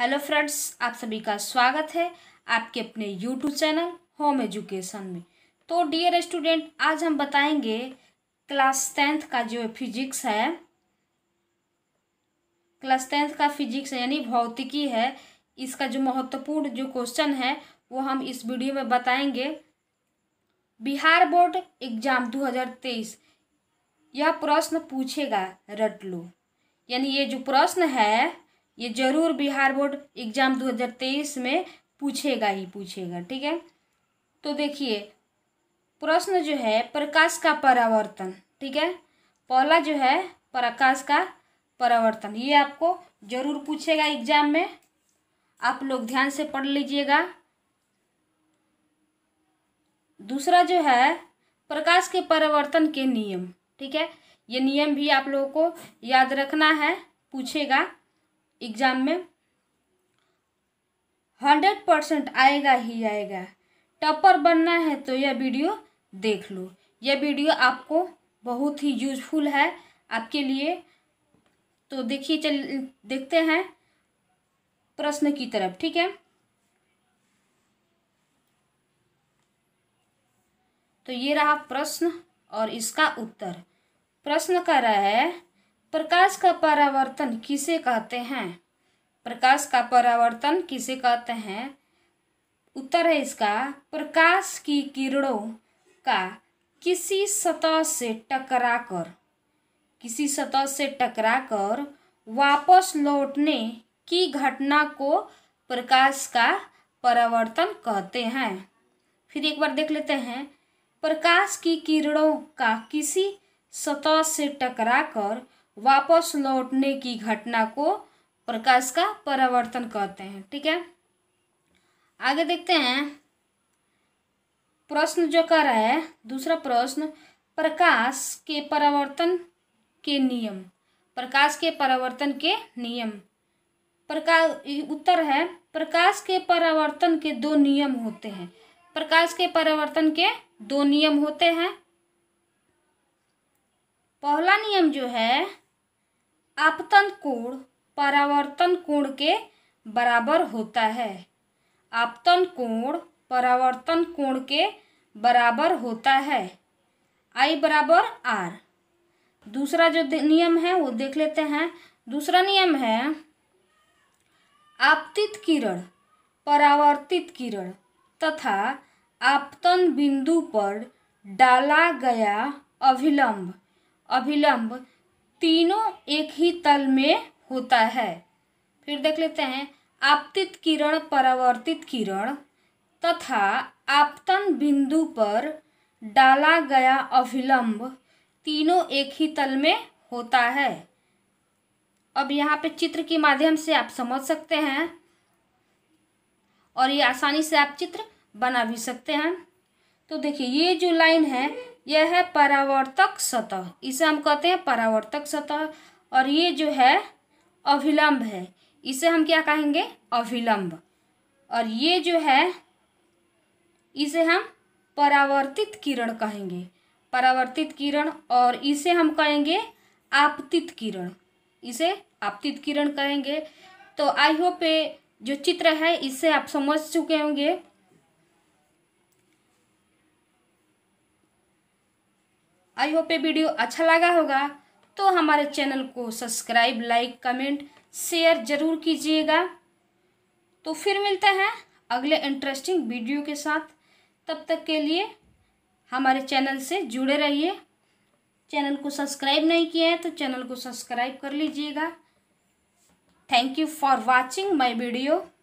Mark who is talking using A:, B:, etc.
A: hello friends आप सभी का स्वागत है आपके अपने यूट्यूब चैनल होम एजुकेशन में तो डियर स्टूडेंट आज हम बताएंगे क्लास टेंथ का जो फिजिक्स है क्लास टेंथ का फिजिक्स यानी भौतिकी है इसका जो महत्वपूर्ण जो क्वेश्चन है वो हम इस वीडियो में बताएंगे बिहार बोर्ड एग्जाम 2023 यह प्रश्न पूछेगा रट लो यानी ये जो प्रश्न है ये जरूर बिहार बोर्ड एग्जाम 2023 में पूछेगा ही पूछेगा ठीक है तो देखिए प्रश्न जो है प्रकाश का परावर्तन ठीक है पहला जो है प्रकाश का परावर्तन ये आपको जरूर पूछेगा एग्जाम में आप लोग ध्यान से पढ़ लीजिएगा दूसरा जो है प्रकाश के परिवर्तन के नियम ठीक है ये नियम भी आप लोगों को याद रखना है पूछेगा एग्ज़ाम में हंड्रेड परसेंट आएगा ही आएगा टॉपर बनना है तो यह वीडियो देख लो यह वीडियो आपको बहुत ही यूजफुल है आपके लिए तो देखिए चल देखते हैं प्रश्न की तरफ ठीक है तो ये रहा प्रश्न और इसका उत्तर प्रश्न कह रहा है प्रकाश का परावर्तन किसे कहते हैं प्रकाश का परावर्तन किसे कहते हैं उत्तर है इसका प्रकाश की किरणों का किसी सतह से टकराकर किसी सतह से टकराकर वापस लौटने की घटना को प्रकाश का परावर्तन कहते हैं फिर एक बार देख लेते हैं प्रकाश की किरणों का किसी सतह से टकराकर वापस लौटने की घटना को प्रकाश का परावर्तन कहते हैं ठीक है आगे देखते हैं प्रश्न जो कर रहा है दूसरा प्रश्न प्रकाश के परावर्तन के नियम प्रकाश के परावर्तन के नियम प्रकाश उत्तर है प्रकाश के परावर्तन के दो नियम होते हैं प्रकाश के परावर्तन के दो नियम होते हैं पहला नियम जो है आपतन कोण परावर्तन कोण के बराबर होता है आपतन कोण परावर्तन कोण के बराबर होता है आई बराबर आर दूसरा जो नियम है वो देख लेते हैं दूसरा नियम है आपतित किरण परावर्तित किरण तथा आपतन बिंदु पर डाला गया अभिलंब अभिलंब तीनों एक ही तल में होता है फिर देख लेते हैं आपतित किरण परावर्तित किरण तथा आपतन बिंदु पर डाला गया अभिलंब तीनों एक ही तल में होता है अब यहाँ पे चित्र के माध्यम से आप समझ सकते हैं और ये आसानी से आप चित्र बना भी सकते हैं तो देखिए ये जो लाइन है यह है परावर्तक सतह इसे हम कहते हैं परावर्तक सतह और ये जो है अभिलंब है इसे हम क्या कहेंगे अभिलंब और ये जो है इसे हम परावर्तित किरण कहेंगे परावर्तित किरण और इसे हम कहेंगे आपतित किरण इसे आपतित किरण कहेंगे तो आई होप जो चित्र है इससे आप समझ चुके होंगे आई होप ये वीडियो अच्छा लगा होगा तो हमारे चैनल को सब्सक्राइब लाइक कमेंट शेयर ज़रूर कीजिएगा तो फिर मिलते हैं अगले इंटरेस्टिंग वीडियो के साथ तब तक के लिए हमारे चैनल से जुड़े रहिए चैनल को सब्सक्राइब नहीं किया है तो चैनल को सब्सक्राइब कर लीजिएगा thank you for watching my video